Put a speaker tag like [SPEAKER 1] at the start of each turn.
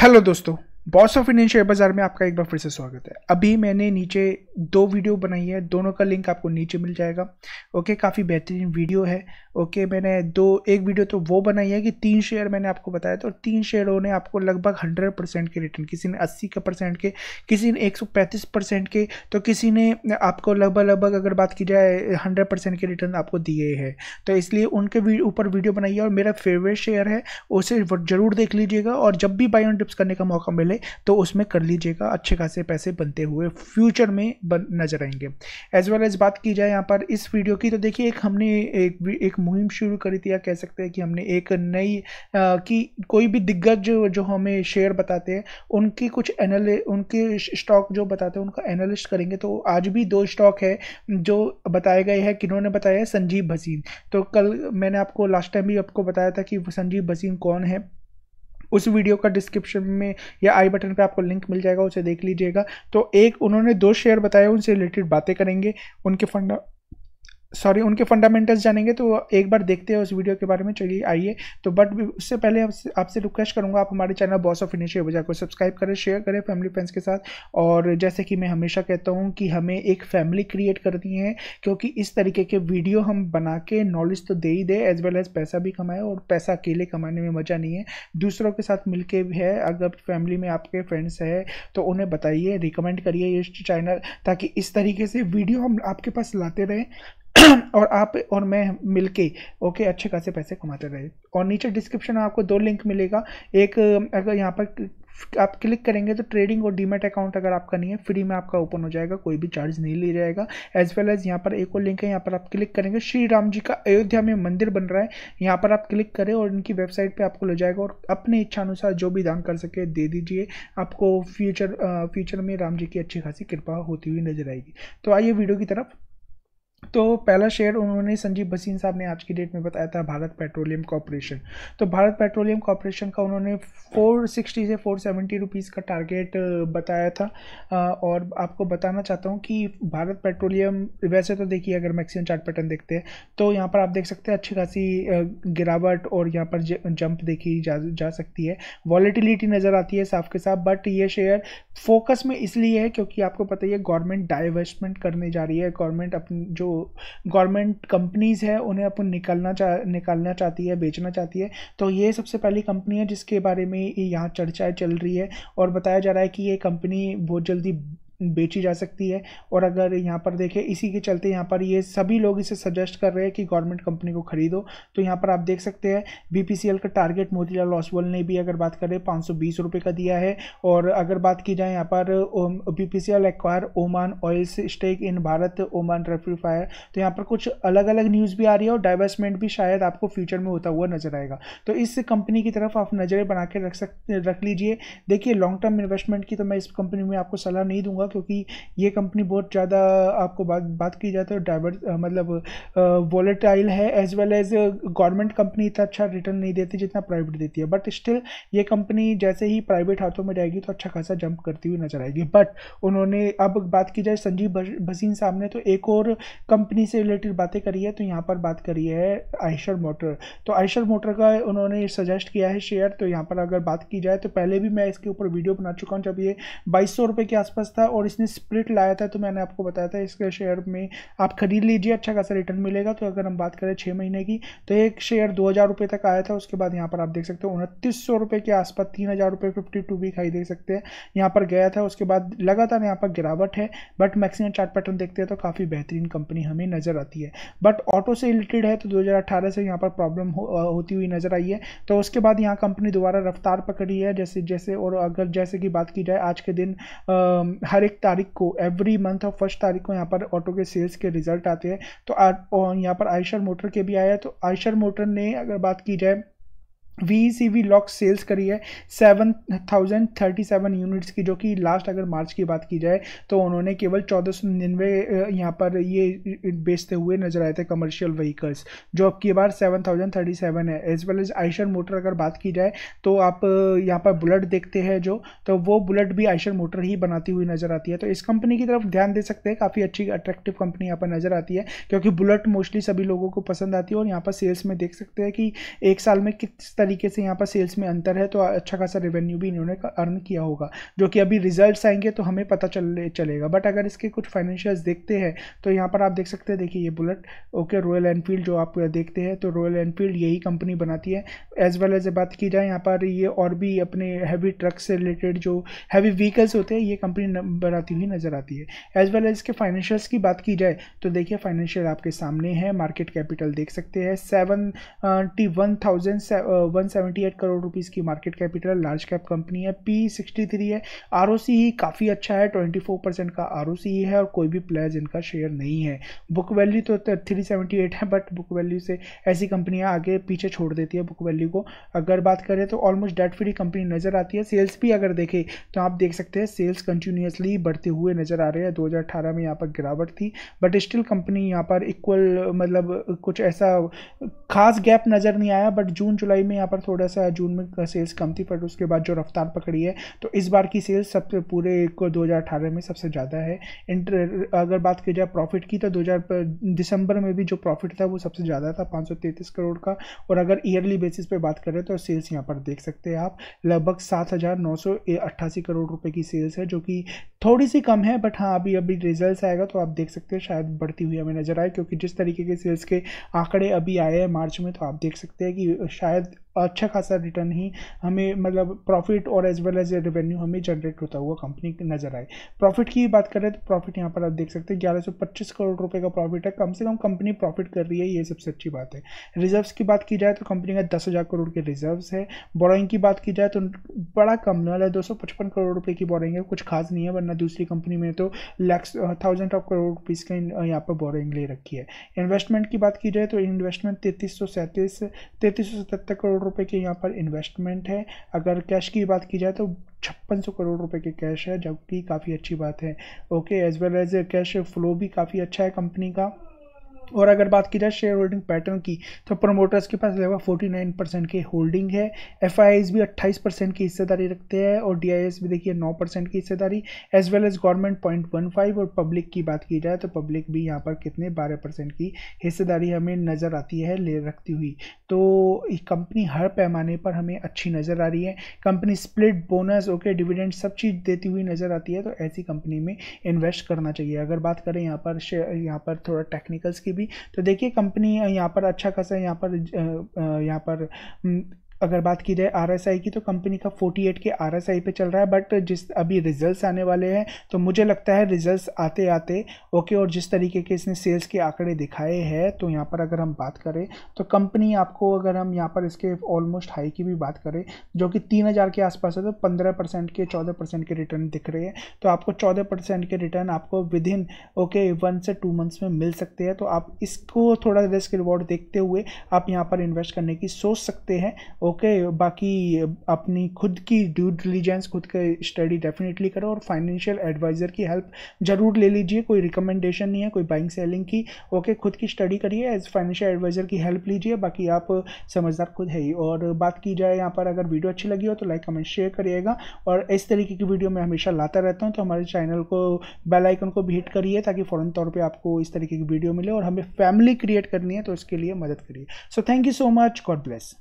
[SPEAKER 1] hello दोस्तों boss of Indian share बाजार में आपका एक बार फिर से स्वागत है अभी मैंने नीचे दो वीडियो बनाई है दोनों का लिंक आपको नीचे मिल जाएगा ओके काफ़ी बेहतरीन वीडियो है ओके मैंने दो एक वीडियो तो वो बनाई है कि तीन शेयर मैंने आपको बताया था और तीन शेयरों ने आपको लगभग हंड्रेड परसेंट के रिटर्न किसी ने अस्सी के परसेंट के किसी ने एक सौ पैंतीस परसेंट के तो किसी ने आपको लगभग लगभग अगर बात की जाए हंड्रेड परसेंट के रिटर्न आपको दिए हैं तो इसलिए उनके ऊपर वीडियो बनाइए और मेरा फेवरेट शेयर है उसे जरूर देख लीजिएगा और जब भी बाई ऑन टिप्स करने का मौका मिले है तो उसमें कर लीजिएगा अच्छे खासे पैसे बनते हुए फ्यूचर में बन नजर आएंगे एज वेल एज बात की जाए यहाँ पर इस वीडियो की तो देखिए एक हमने एक एक मुहिम शुरू करी थी या कह सकते हैं कि हमने एक नई की कोई भी दिग्गज जो, जो हमें शेयर बताते हैं उनकी कुछ एनाल उनके स्टॉक जो बताते हैं उनका एनालिस्ट करेंगे तो आज भी दो स्टॉक है जो बताए गए हैं किन्होंने बताया है संजीव भसीन तो कल मैंने आपको लास्ट टाइम भी आपको बताया था कि संजीव भसीन कौन है उस वीडियो का डिस्क्रिप्शन में या आई बटन पे आपको लिंक मिल जाएगा उसे देख लीजिएगा तो एक उन्होंने दो शेयर बताए उनसे रिलेटेड बातें करेंगे उनके फंडा सॉरी उनके फंडामेंटल्स जानेंगे तो एक बार देखते हैं उस वीडियो के बारे में चलिए आइए तो बट उससे पहले आपसे रिक्वेस्ट करूंगा आप हमारे चैनल बॉस ऑफ इंडिया बजा को सब्सक्राइब करें शेयर करें फैमिली फ्रेंड्स के साथ और जैसे कि मैं हमेशा कहता हूँ कि हमें एक फैमिली क्रिएट करनी है क्योंकि इस तरीके के वीडियो हम बना के नॉलेज तो दे ही दे एज वेल एज पैसा भी कमाए और पैसा अकेले कमाने में मज़ा नहीं है दूसरों के साथ मिल के भी है अगर फैमिली में आपके फ्रेंड्स है तो उन्हें बताइए रिकमेंड करिए इस चैनल ताकि इस तरीके से वीडियो हम आपके पास लाते रहें और आप और मैं मिलके ओके अच्छे खासे पैसे कमाते रहे और नीचे डिस्क्रिप्शन में आपको दो लिंक मिलेगा एक अगर यहाँ पर आप क्लिक करेंगे तो ट्रेडिंग और डीमेट अकाउंट अगर आपका नहीं है फ्री में आपका ओपन हो जाएगा कोई भी चार्ज नहीं ले जाएगा एज वेल एज यहाँ पर एक और लिंक है यहाँ पर आप क्लिक करेंगे श्री राम जी का अयोध्या में मंदिर बन रहा है यहाँ पर आप क्लिक करें और इनकी वेबसाइट पर आपको ले जाएगा और अपने इच्छा अनुसार जो भी दान कर सके दे दीजिए आपको फ्यूचर फ्यूचर में राम जी की अच्छी खासी कृपा होती हुई नजर आएगी तो आइए वीडियो की तरफ तो पहला शेयर उन्होंने संजीव बसीन साहब ने आज की डेट में बताया था भारत पेट्रोलियम कॉरपोरेशन तो भारत पेट्रोलियम कॉरपोरेशन का उन्होंने 460 से 470 रुपीज़ का टारगेट बताया था और आपको बताना चाहता हूँ कि भारत पेट्रोलियम वैसे तो देखिए अगर मैक्सिमम चार्ट पैटर्न देखते हैं तो यहाँ पर आप देख सकते हैं अच्छी खासी गिरावट और यहाँ पर जंप देखी जा, जा सकती है वॉलिटिलिटी नज़र आती है साफ के साथ बट ये शेयर फोकस में इसलिए है क्योंकि आपको पता ही है गवर्नमेंट डाइवर्समेंट करने जा रही है गवर्नमेंट अपनी जो गवर्नमेंट कंपनीज़ है उन्हें अपन निकालना चाह निकालना चाहती है बेचना चाहती है तो ये सबसे पहली कंपनी है जिसके बारे में यहाँ चर्चाएँ चल रही है और बताया जा रहा है कि ये कंपनी बहुत जल्दी बेची जा सकती है और अगर यहाँ पर देखें इसी के चलते यहाँ पर ये सभी लोग इसे सजेस्ट कर रहे हैं कि गवर्नमेंट कंपनी को खरीदो तो यहाँ पर आप देख सकते हैं बीपीसीएल का टारगेट मोतीलाल ओसवाल ने भी अगर बात करें पाँच सौ का दिया है और अगर बात की जाए यहाँ पर एल acquire Oman oils stake in Bharat Oman refinery तो यहाँ पर कुछ अलग अलग न्यूज़ भी आ रही है और डाइवर्समेंट भी शायद आपको फ्यूचर में होता हुआ नजर आएगा तो इस कंपनी की तरफ आप नज़रें बना के रख सक रख लीजिए देखिए लॉन्ग टर्म इन्वेस्टमेंट की तो मैं इस कंपनी में आपको सलाह नहीं दूंगा क्योंकि ये कंपनी बहुत ज़्यादा आपको बात बात की जाए तो डाइवर्स मतलब वॉलेटाइल है as well as government company इतना अच्छा रिटर्न नहीं देती जितना प्राइवेट देती है बट स्टिल ये कंपनी जैसे ही प्राइवेट हाथों में जाएगी तो अच्छा खासा जंप करती हुई नजर आएगी बट उन्होंने अब बात की जाए संजीव भसीन साहब ने तो एक और कंपनी से रिलेटेड बातें करी है तो यहाँ पर बात करी है आयशर मोटर तो आयशर मोटर का उन्होंने सजेस्ट किया है शेयर तो यहाँ पर अगर बात की जाए तो पहले भी मैं इसके ऊपर वीडियो बना चुका हूँ जब ये बाईस सौ के आसपास था और इसने स्प्लिट लाया था तो मैंने आपको बताया था इसके शेयर में आप खरीद लीजिए अच्छा खासा रिटर्न मिलेगा तो अगर हम बात करें छः महीने की तो एक शेयर दो हज़ार रुपये तक आया था उसके बाद यहाँ पर आप देख सकते हो उनतीस सौ रुपये के आसपास तीन हज़ार रुपये फिफ्टी टू भी खाई देख सकते हैं यहाँ पर गया था उसके बाद लगातार यहाँ पर गिरावट है बट मैक्सिमम चार्ट पैटर्न देखते हैं तो काफ़ी बेहतरीन कंपनी हमें नज़र आती है बट ऑटो से रिलेटेड है तो 2018 से यहाँ पर प्रॉब्लम होती हुई नज़र आई है तो उसके बाद यहाँ कंपनी दोबारा रफ्तार पकड़ी है जैसे जैसे और अगर जैसे की बात की जाए आज के दिन हर एक तारीख को एवरी मंथ और फर्स्ट तारीख को यहाँ पर ऑटो के सेल्स के रिजल्ट आते हैं तो यहाँ पर आयशर मोटर के भी आया है तो आयशर मोटर ने अगर बात की जाए वी सी वी लॉक सेल्स करी है seven thousand thirty seven units की जो कि लास्ट अगर मार्च की बात की जाए तो उन्होंने केवल चौदह सौ निन्यानवे यहाँ पर ये बेचते हुए नजर आए थे कमर्शियल व्हीकल्स जो अब की बार सेवन थाउजेंड थर्टी सेवन है as well as Eicher motor अगर बात की जाए तो आप यहाँ पर बुलेट देखते हैं जो तो वो बुलेट भी आइशर मोटर ही बनाती हुई नजर आती है तो इस कंपनी की तरफ ध्यान दे सकते हैं काफ़ी अच्छी अट्रैक्टिव कंपनी यहाँ पर नजर आती है क्योंकि बुलेट मोस्टली सभी लोगों को पसंद आती है और यहाँ पर सेल्स में देख सकते हैं कि एक साल में किस तरह तरीके से यहाँ पर सेल्स में अंतर है तो अच्छा खासा रेवेन्यू भी इन्होंने अर्न किया होगा जो कि अभी रिजल्ट आएंगे तो हमें पता चल चलेगा बट अगर इसके कुछ फाइनेंशियल्स देखते हैं तो यहाँ पर आप देख सकते हैं देखिए ये बुलेट ओके रॉयल एनफील्ड जो आप देखते हैं तो रॉयल एनफील्ड यही कंपनी बनाती है एज वेल एज बात की जाए यहाँ पर ये और भी अपने हैवी ट्रक से रिलेटेड जो हैवी व्हीकल्स होते हैं ये कंपनी बनाती हुई नज़र आती है एज वेल एज इसके फाइनेंशियल्स की बात की जाए तो देखिए फाइनेंशियल आपके सामने है मार्केट कैपिटल देख सकते हैं seventy one thousand 178 crore rupees की मार्केट कैपिटल है लार्ज कैप कंपनी है पी थ्री है आर ही काफ़ी अच्छा है 24 परसेंट का आर ही है और कोई भी प्लेयर्स इनका शेयर नहीं है बुक वैल्यू तो एट है बट बुक वैल्यू से ऐसी कंपनियाँ आगे पीछे छोड़ देती है बुक वैल्यू को अगर बात करें तो ऑलमोस्ट डेट फ्री कंपनी नज़र आती है सेल्स भी अगर देखें तो आप देख सकते हैं सेल्स कंटिन्यूसली बढ़ते हुए नज़र आ रहे हैं दो में यहाँ पर गिरावट थी बट स्टिल कंपनी यहाँ पर इक्वल मतलब कुछ ऐसा खास गैप नज़र नहीं आया बट जून जुलाई में यहाँ पर थोड़ा सा जून में सेल्स कम थी पर उसके बाद जो रफ्तार पकड़ी है तो इस बार की सेल्स सबसे पूरे को दो में सबसे ज़्यादा है इंटर अगर बात की जाए प्रॉफिट की तो दो दिसंबर में भी जो प्रॉफिट था वो सबसे ज़्यादा था पाँच करोड़ का और अगर ईयरली बेसिस पर बात करें तो सेल्स यहाँ पर देख सकते हैं आप लगभग सात करोड़ रुपये की सेल्स है जो कि थोड़ी सी कम है बट हाँ अभी अभी रिजल्ट आएगा तो आप देख सकते हैं शायद बढ़ती हुई हमें नज़र आए क्योंकि जिस तरीके के सेल्स के आंकड़े अभी आए हैं मार्च में तो आप देख सकते हैं कि शायद अच्छा खासा रिटर्न ही हमें मतलब प्रॉफिट और एज वेल एज रेवेन्यू हमें जनरेट होता हुआ कंपनी नज़र आए प्रॉफिट की बात करें तो प्रॉफिट यहाँ पर आप देख सकते हैं ग्यारह सौ पच्चीस करोड़ रुपये का प्रॉफिट है कम से कम कंपनी प्रॉफिट कर रही है ये सबसे अच्छी बात है रिजर्व्स की बात की जाए तो कंपनी का दस हज़ार करोड़ के रिजर्व्स है बोरोइंग की बात की जाए तो बड़ा कम वाला है मतलब दो सौ पचपन करोड़ रुपये की बोरोइंग है कुछ खास नहीं है करना दूसरी कंपनी में तो lakhs thousand of crore rupees का यहाँ पर बोरिंग ले रखी है इन्वेस्टमेंट की बात की जाए तो इन्वेस्टमेंट तैंतीस सौ सैंतीस सौ सतहत्तर करोड़ रुपये के यहाँ पर इन्वेस्टमेंट है अगर कैश की बात की जाए तो छप्पन सौ करोड़ रुपए के कैश है जबकि काफ़ी अच्छी बात है okay as well as cash flow भी काफ़ी अच्छा है कंपनी का और अगर बात की जाए शेयर होल्डिंग पैटर्न की तो प्रमोटर्स के पास लगभग 49 परसेंट की होल्डिंग है एफ भी 28 परसेंट की हिस्सेदारी रखते हैं और डी भी देखिए 9 परसेंट की हिस्सेदारी as well as government point one five और पब्लिक की बात की जाए तो पब्लिक भी यहाँ पर कितने बारह परसेंट की हिस्सेदारी हमें नज़र आती है ले रखती हुई तो कंपनी हर पैमाने पर हमें अच्छी नज़र आ रही है company split bonus okay dividend सब चीज़ देती हुई नज़र आती है तो ऐसी कंपनी में इन्वेस्ट करना चाहिए अगर बात करें यहाँ पर यहाँ पर थोड़ा टेक्निकल्स की भी तो देखिए कंपनी यहाँ पर अच्छा खासा यहाँ पर यहाँ पर अगर बात की जाए आर की तो कंपनी का 48 के आर पे चल रहा है बट जिस अभी रिजल्ट्स आने वाले हैं तो मुझे लगता है रिजल्ट्स आते आते ओके और जिस तरीके के इसने सेल्स के आंकड़े दिखाए हैं तो यहाँ पर अगर हम बात करें तो कंपनी आपको अगर हम यहाँ पर इसके ऑलमोस्ट हाई की भी बात करें जो कि तीन हज़ार के आसपास है तो पंद्रह परसेंट के चौदह परसेंट के रिटर्न दिख रहे हैं तो आपको चौदह परसेंट के रिटर्न आपको विद इन ओके वन से टू मंथ्स में मिल सकते हैं तो आप इसको थोड़ा रिस्क रिवॉर्ड देखते हुए आप यहाँ पर इन्वेस्ट करने की सोच सकते हैं ओके बाकी अपनी खुद की ड्यू डिलीजेंस खुद के स्टडी डेफिनेटली करो और फाइनेंशियल एडवाइज़र की हेल्प ज़रूर ले लीजिए कोई रिकमेंडेशन नहीं है कोई बाइंग सेलिंग की ओके खुद की स्टडी करिए एज फाइनेंशियल एडवाइज़र की हेल्प लीजिए बाकी आप समझदार खुद है ही और बात की जाए यहाँ पर अगर वीडियो अच्छी लगी हो तो लाइक कमेंट शेयर करिएगा और इस तरीके की वीडियो मैं हमेशा लाता रहता हूँ तो हमारे चैनल को बेल आइकन को भी हिट करिए ताकि फ़ौरन तौर पर आपको इस तरीके की वीडियो मिले और हमें फैमिली क्रिएट करनी है तो इसके लिए मदद करिए so thank you so much God bless